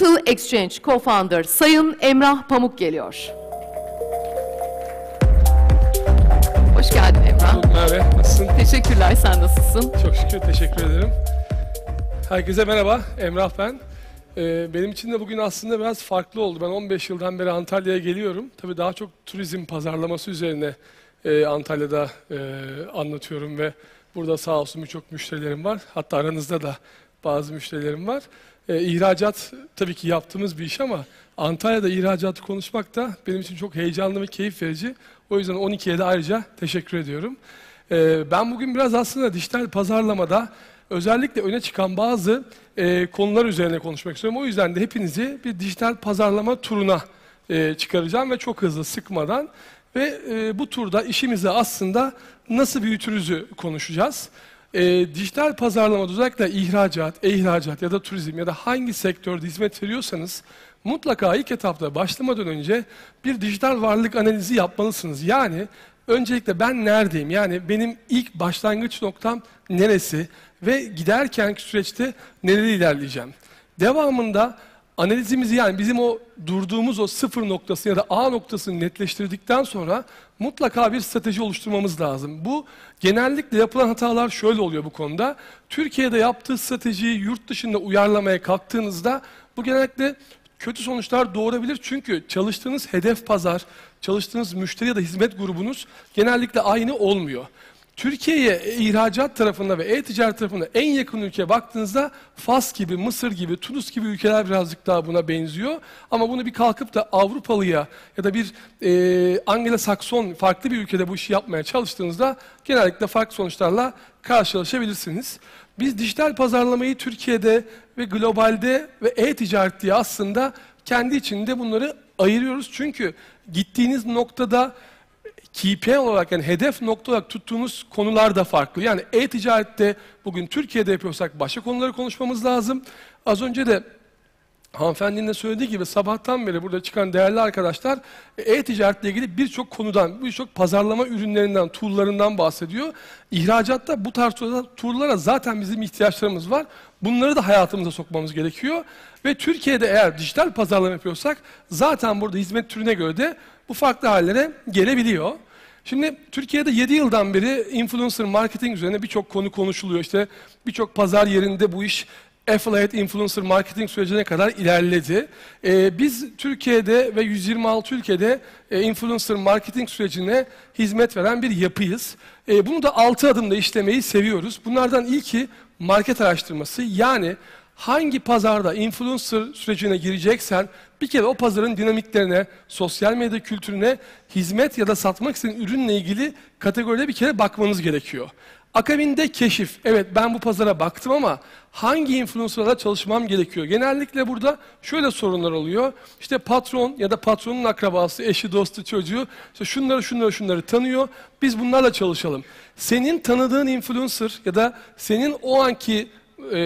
Digital Exchange Co-Founder Sayın Emrah Pamuk geliyor. Hoş geldin Emrah. Bulduk Merve, nasılsın? Teşekkürler, sen nasılsın? Çok şükür, teşekkür ederim. Herkese merhaba, Emrah ben. Ee, benim için de bugün aslında biraz farklı oldu. Ben 15 yıldan beri Antalya'ya geliyorum. Tabii daha çok turizm pazarlaması üzerine e, Antalya'da e, anlatıyorum ve burada sağ olsun birçok müşterilerim var. Hatta aranızda da bazı müşterilerim var. E, ihracat tabii ki yaptığımız bir iş ama Antalya'da ihracatı konuşmak da benim için çok heyecanlı ve keyif verici. O yüzden 12'ye de ayrıca teşekkür ediyorum. E, ben bugün biraz aslında dijital pazarlamada özellikle öne çıkan bazı e, konular üzerine konuşmak istiyorum. O yüzden de hepinizi bir dijital pazarlama turuna e, çıkaracağım ve çok hızlı sıkmadan ve e, bu turda işimizi aslında nasıl büyütürüzü konuşacağız e, dijital pazarlama özellikle ihracat, e-ihracat ya da turizm ya da hangi sektörde hizmet veriyorsanız mutlaka ilk etapta başlamadan önce bir dijital varlık analizi yapmalısınız. Yani öncelikle ben neredeyim? Yani benim ilk başlangıç noktam neresi? Ve giderkenki süreçte neleri ilerleyeceğim? Devamında Analizimizi yani bizim o durduğumuz o sıfır noktası ya da A noktasını netleştirdikten sonra mutlaka bir strateji oluşturmamız lazım. Bu genellikle yapılan hatalar şöyle oluyor bu konuda. Türkiye'de yaptığı stratejiyi yurt dışında uyarlamaya kalktığınızda bu genellikle kötü sonuçlar doğurabilir. Çünkü çalıştığınız hedef pazar, çalıştığınız müşteri ya da hizmet grubunuz genellikle aynı olmuyor. Türkiye'ye ihracat tarafında ve e-ticaret tarafında en yakın ülke baktığınızda Fas gibi, Mısır gibi, Tunus gibi ülkeler birazcık daha buna benziyor. Ama bunu bir kalkıp da Avrupalıya ya da bir e, Anglo-Sakson farklı bir ülkede bu işi yapmaya çalıştığınızda genellikle farklı sonuçlarla karşılaşabilirsiniz. Biz dijital pazarlamayı Türkiye'de ve globalde ve e-ticaret diye aslında kendi içinde bunları ayırıyoruz. Çünkü gittiğiniz noktada KPI olarak yani hedef nokta olarak tuttuğumuz konular da farklı. Yani e-ticarette bugün Türkiye'de yapıyorsak başka konuları konuşmamız lazım. Az önce de hanımefendinin de söylediği gibi sabahtan beri burada çıkan değerli arkadaşlar e-ticaretle ilgili birçok konudan, birçok pazarlama ürünlerinden, tool'larından bahsediyor. İhracatta bu tarz tool'lara zaten bizim ihtiyaçlarımız var. Bunları da hayatımıza sokmamız gerekiyor. Ve Türkiye'de eğer dijital pazarlama yapıyorsak zaten burada hizmet türüne göre de bu farklı hallere gelebiliyor. Şimdi Türkiye'de 7 yıldan beri influencer marketing üzerine birçok konu konuşuluyor. İşte birçok pazar yerinde bu iş affiliate influencer marketing sürecine kadar ilerledi. Ee, biz Türkiye'de ve 126 ülkede e, influencer marketing sürecine hizmet veren bir yapıyız. E, bunu da 6 adımda işlemeyi seviyoruz. Bunlardan ilki market araştırması. Yani hangi pazarda influencer sürecine gireceksen bir kere o pazarın dinamiklerine, sosyal medya kültürüne, hizmet ya da satmak istediğin ürünle ilgili kategoride bir kere bakmanız gerekiyor. Akabinde keşif. Evet ben bu pazara baktım ama hangi influencerlarla çalışmam gerekiyor? Genellikle burada şöyle sorunlar oluyor. İşte patron ya da patronun akrabası, eşi, dostu, çocuğu işte şunları şunları şunları tanıyor. Biz bunlarla çalışalım. Senin tanıdığın influencer ya da senin o anki e,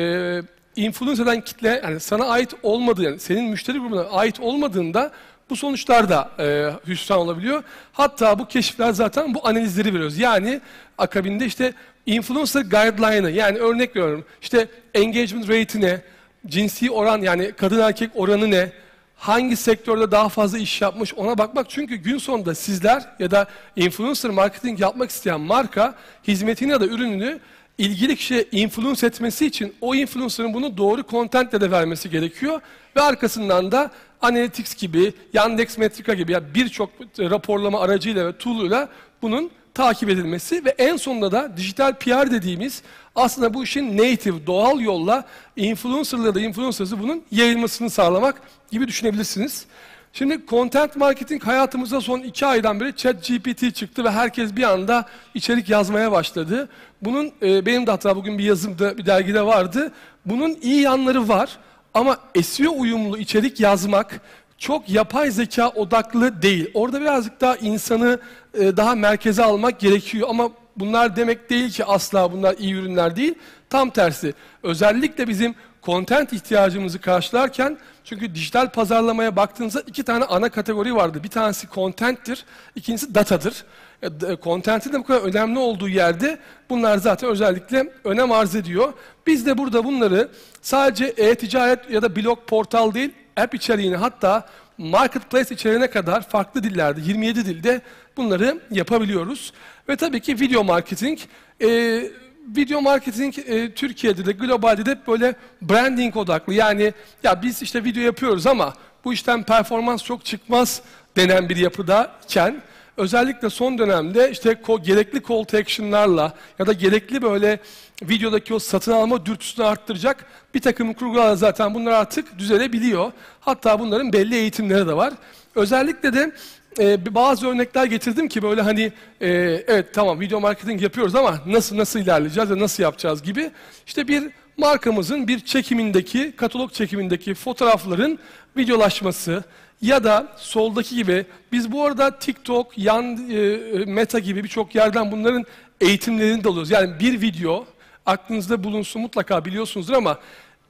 influencer'dan kitle yani sana ait olmadığı, yani senin müşteri grubuna ait olmadığında bu sonuçlar da e, hüsran olabiliyor. Hatta bu keşifler zaten bu analizleri veriyoruz. Yani akabinde işte influencer guideline'ı yani örnek veriyorum işte engagement rate'i ne, cinsi oran yani kadın erkek oranı ne, hangi sektörde daha fazla iş yapmış ona bakmak. Çünkü gün sonunda sizler ya da influencer marketing yapmak isteyen marka hizmetini ya da ürününü ilgili kişiye influence etmesi için o influencer'ın bunu doğru contentle de vermesi gerekiyor. Ve arkasından da Analytics gibi, Yandex Metrika gibi yani birçok raporlama aracıyla ve tool'uyla bunun takip edilmesi ve en sonunda da dijital PR dediğimiz aslında bu işin native, doğal yolla influencer'la da influencer'ı bunun yayılmasını sağlamak gibi düşünebilirsiniz. Şimdi content marketing hayatımıza son iki aydan beri chat GPT çıktı ve herkes bir anda içerik yazmaya başladı. Bunun e, benim de hatta bugün bir yazımda bir dergide vardı. Bunun iyi yanları var ama SEO uyumlu içerik yazmak çok yapay zeka odaklı değil. Orada birazcık daha insanı e, daha merkeze almak gerekiyor ama bunlar demek değil ki asla bunlar iyi ürünler değil. Tam tersi. Özellikle bizim content ihtiyacımızı karşılarken çünkü dijital pazarlamaya baktığınızda iki tane ana kategori vardı. Bir tanesi content'tir, ikincisi datadır. E, e, content'in de bu kadar önemli olduğu yerde bunlar zaten özellikle önem arz ediyor. Biz de burada bunları sadece e-ticaret ya da blog portal değil, app içeriğini hatta marketplace içeriğine kadar farklı dillerde, 27 dilde bunları yapabiliyoruz. Ve tabii ki video marketing, e, video marketing e, Türkiye'de de globalde de böyle branding odaklı. Yani ya biz işte video yapıyoruz ama bu işten performans çok çıkmaz denen bir yapıdayken özellikle son dönemde işte gerekli call to action'larla ya da gerekli böyle videodaki o satın alma dürtüsünü arttıracak bir takım kurgular zaten bunlar artık düzelebiliyor. Hatta bunların belli eğitimleri de var. Özellikle de e, bazı örnekler getirdim ki böyle hani e, evet tamam video marketing yapıyoruz ama nasıl nasıl ilerleyeceğiz ve nasıl yapacağız gibi. İşte bir markamızın bir çekimindeki, katalog çekimindeki fotoğrafların videolaşması ya da soldaki gibi biz bu arada TikTok, yan e, e Meta gibi birçok yerden bunların eğitimlerini de alıyoruz. Yani bir video aklınızda bulunsun mutlaka biliyorsunuzdur ama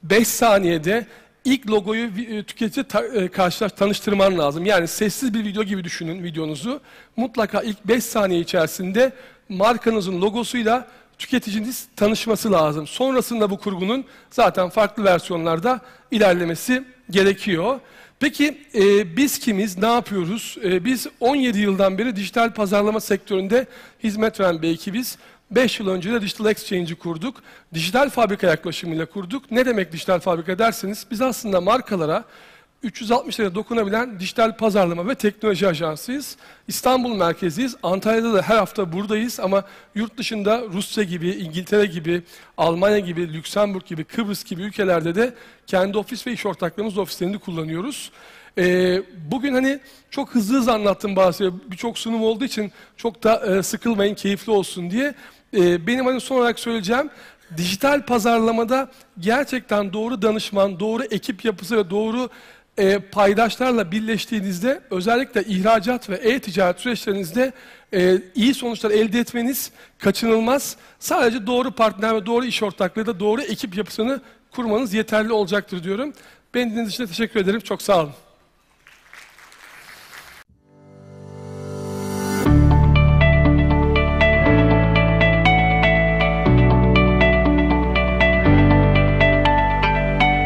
5 saniyede ilk logoyu e, tüketici e, karşılar tanıştırman lazım. Yani sessiz bir video gibi düşünün videonuzu. Mutlaka ilk 5 saniye içerisinde markanızın logosuyla tüketiciniz tanışması lazım. Sonrasında bu kurgunun zaten farklı versiyonlarda ilerlemesi gerekiyor. Peki e, biz kimiz, ne yapıyoruz? E, biz 17 yıldan beri dijital pazarlama sektöründe hizmet veren bir ekibiz. 5 yıl önce de Digital Exchange'i kurduk. Dijital fabrika yaklaşımıyla kurduk. Ne demek dijital fabrika derseniz biz aslında markalara 360 derece dokunabilen dijital pazarlama ve teknoloji ajansıyız. İstanbul merkeziyiz. Antalya'da da her hafta buradayız ama yurt dışında Rusya gibi, İngiltere gibi, Almanya gibi, Lüksemburg gibi, Kıbrıs gibi ülkelerde de kendi ofis ve iş ortaklarımız ofislerini kullanıyoruz. E, bugün hani çok hızlı hızlı anlattım bahsi, birçok sunum olduğu için çok da e, sıkılmayın, keyifli olsun diye. E, benim hani son olarak söyleyeceğim, dijital pazarlamada gerçekten doğru danışman, doğru ekip yapısı ve doğru e, paydaşlarla birleştiğinizde özellikle ihracat ve e-ticaret süreçlerinizde e, iyi sonuçlar elde etmeniz kaçınılmaz. Sadece doğru partner ve doğru iş ortaklığı da doğru ekip yapısını kurmanız yeterli olacaktır diyorum. Beni dinlediğiniz için teşekkür ederim. Çok sağ olun.